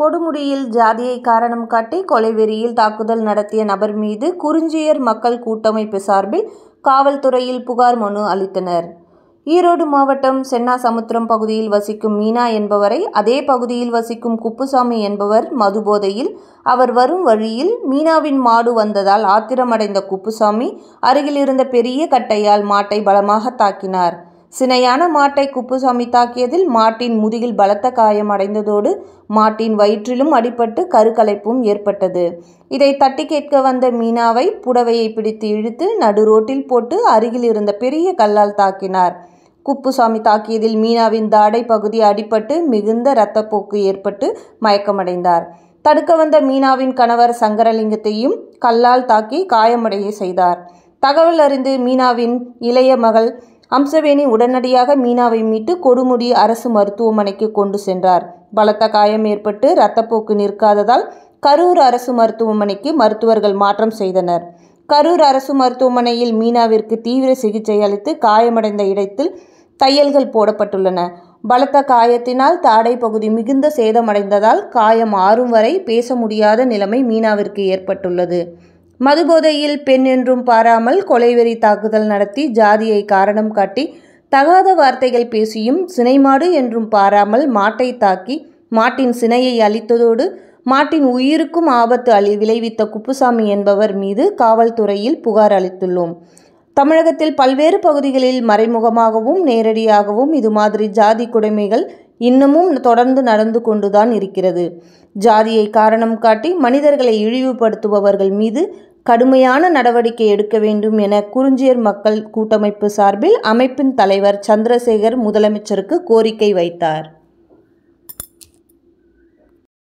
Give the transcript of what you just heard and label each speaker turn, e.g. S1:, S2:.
S1: கொடுமுடியில் ஜாதியை காரணம் காட்டி கொலைவெறியில் தாக்குதல் நடத்திய நபர் மீது குறிஞ்சியர் மக்கள் கூட்டமைப்பு சார்பில் காவல்துறையில் புகார் மனு அளித்தனர் ஈரோடு மாவட்டம் சென்னாசமுத்திரம் பகுதியில் வசிக்கும் மீனா என்பவரை அதே பகுதியில் வசிக்கும் குப்புசாமி என்பவர் மதுபோதையில் அவர் வரும் வழியில் மீனாவின் மாடு வந்ததால் ஆத்திரமடைந்த குப்புசாமி அருகிலிருந்த பெரிய கட்டையால் மாட்டை பலமாக தாக்கினார் சினையான மாட்டை குப்புசாமி தாக்கியதில் மாட்டின் முதுகில் பலத்த காயம் அடைந்ததோடு மாட்டின் வயிற்றிலும் அடிபட்டு கருக்கலைப்பும் ஏற்பட்டது இதை தட்டி கேட்க வந்த மீனாவை புடவையை பிடித்து இழுத்து நடு ரோட்டில் போட்டு அருகில் இருந்த பெரிய கல்லால் தாக்கினார் குப்புசாமி தாக்கியதில் மீனாவின் தாடை பகுதி அடிபட்டு மிகுந்த இரத்தப்போக்கு ஏற்பட்டு மயக்கமடைந்தார் தடுக்க வந்த மீனாவின் கணவர் சங்கரலிங்கத்தையும் கல்லால் தாக்கி காயமடைய செய்தார் தகவல் அறிந்து மீனாவின் இளைய மகள் அம்சவேணி உடனடியாக மீனாவை மீட்டு கொடுமுடி அரசு மருத்துவமனைக்கு கொண்டு சென்றார் பலத்த காயம் ஏற்பட்டு இரத்தப்போக்கு நிற்காததால் கரூர் அரசு மருத்துவமனைக்கு மருத்துவர்கள் மாற்றம் செய்தனர் கரூர் அரசு மருத்துவமனையில் மீனாவிற்கு தீவிர சிகிச்சை அளித்து காயமடைந்த இடத்தில் தையல்கள் போடப்பட்டுள்ளன பலத்த காயத்தினால் தாடை பகுதி மிகுந்த சேதமடைந்ததால் காயம் ஆறும் வரை பேச முடியாத நிலைமை மீனாவிற்கு ஏற்பட்டுள்ளது மதுபோதையில் பெண் என்றும் பாராமல் கொலைவெறி தாக்குதல் நடத்தி ஜாதியை காரணம் காட்டி தகாத வார்த்தைகள் பேசியும் சினைமாடு என்றும் பாராமல் மாட்டை தாக்கி மாட்டின் சினையை அளித்ததோடு மாட்டின் உயிருக்கும் ஆபத்து அளி விளைவித்த குப்புசாமி என்பவர் மீது காவல்துறையில் புகார் அளித்துள்ளோம் தமிழகத்தில் பல்வேறு பகுதிகளில் மறைமுகமாகவும் நேரடியாகவும் இது மாதிரி ஜாதி கொடுமைகள் இன்னமும் தொடர்ந்து நடந்து கொண்டுதான் இருக்கிறது ஜாதியை காரணம் காட்டி மனிதர்களை இழிவுபடுத்துபவர்கள் மீது கடுமையான நடவடிக்கை எடுக்க வேண்டும் என குறிஞ்சியர் மக்கள் கூட்டமைப்பு சார்பில் அமைப்பின் தலைவர் சந்திரசேகர் முதலமைச்சருக்கு கோரிக்கை வைத்தார்